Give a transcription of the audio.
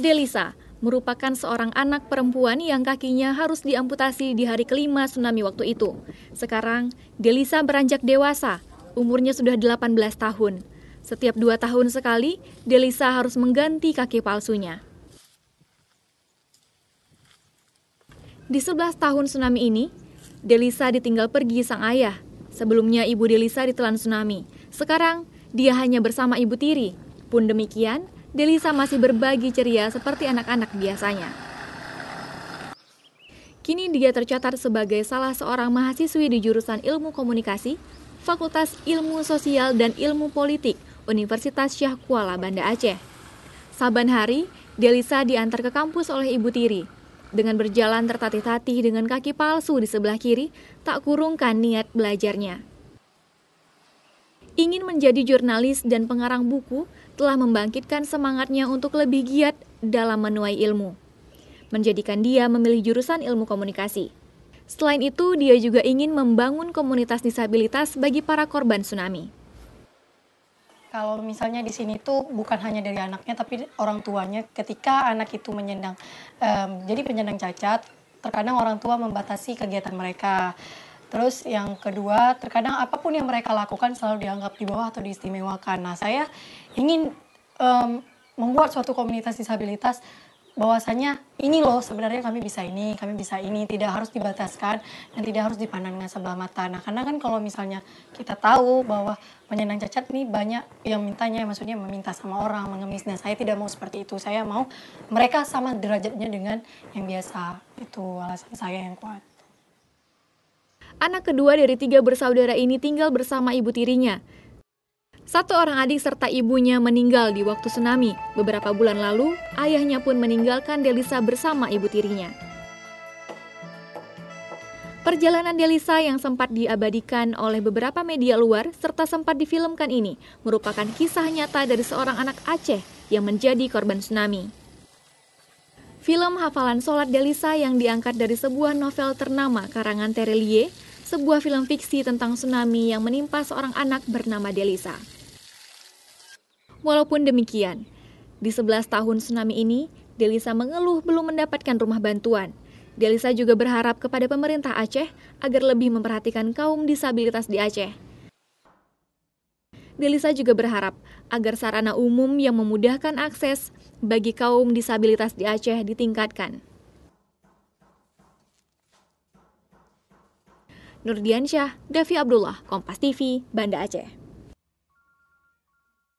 Delisa merupakan seorang anak perempuan yang kakinya harus diamputasi di hari kelima tsunami waktu itu. Sekarang, Delisa beranjak dewasa, umurnya sudah 18 tahun. Setiap dua tahun sekali, Delisa harus mengganti kaki palsunya. Di sebelas tahun tsunami ini, Delisa ditinggal pergi sang ayah. Sebelumnya ibu Delisa ditelan tsunami. Sekarang, dia hanya bersama ibu tiri. Pun demikian, Delisa masih berbagi ceria seperti anak-anak biasanya. Kini dia tercatat sebagai salah seorang mahasiswi di jurusan Ilmu Komunikasi, Fakultas Ilmu Sosial dan Ilmu Politik, Universitas Syah Kuala Banda Aceh. Saban hari, Delisa diantar ke kampus oleh ibu tiri. Dengan berjalan tertatih-tatih dengan kaki palsu di sebelah kiri, tak kurungkan niat belajarnya. Ingin menjadi jurnalis dan pengarang buku, telah membangkitkan semangatnya untuk lebih giat dalam menuai ilmu, menjadikan dia memilih jurusan ilmu komunikasi. Selain itu, dia juga ingin membangun komunitas disabilitas bagi para korban tsunami. Kalau misalnya di sini itu bukan hanya dari anaknya, tapi orang tuanya ketika anak itu menyandang, um, jadi penyandang cacat, terkadang orang tua membatasi kegiatan mereka. Terus yang kedua, terkadang apapun yang mereka lakukan selalu dianggap di bawah atau diistimewakan. Nah, saya ingin um, membuat suatu komunitas disabilitas bahwasanya ini loh sebenarnya kami bisa ini, kami bisa ini, tidak harus dibataskan dan tidak harus dipandang dengan sebelah mata. Nah, karena kan kalau misalnya kita tahu bahwa penyandang cacat ini banyak yang mintanya, maksudnya meminta sama orang, mengemis. Nah, saya tidak mau seperti itu. Saya mau mereka sama derajatnya dengan yang biasa. Itu alasan saya yang kuat. Anak kedua dari tiga bersaudara ini tinggal bersama ibu tirinya. Satu orang adik serta ibunya meninggal di waktu tsunami. Beberapa bulan lalu, ayahnya pun meninggalkan Delisa bersama ibu tirinya. Perjalanan Delisa yang sempat diabadikan oleh beberapa media luar serta sempat difilmkan ini merupakan kisah nyata dari seorang anak Aceh yang menjadi korban tsunami. Film hafalan Solat Delisa yang diangkat dari sebuah novel ternama karangan Terelie sebuah film fiksi tentang tsunami yang menimpa seorang anak bernama Delisa. Walaupun demikian, di 11 tahun tsunami ini, Delisa mengeluh belum mendapatkan rumah bantuan. Delisa juga berharap kepada pemerintah Aceh agar lebih memperhatikan kaum disabilitas di Aceh. Delisa juga berharap agar sarana umum yang memudahkan akses bagi kaum disabilitas di Aceh ditingkatkan. Nurdiansyah, Davi Abdullah, Kompas TV, Banda Aceh.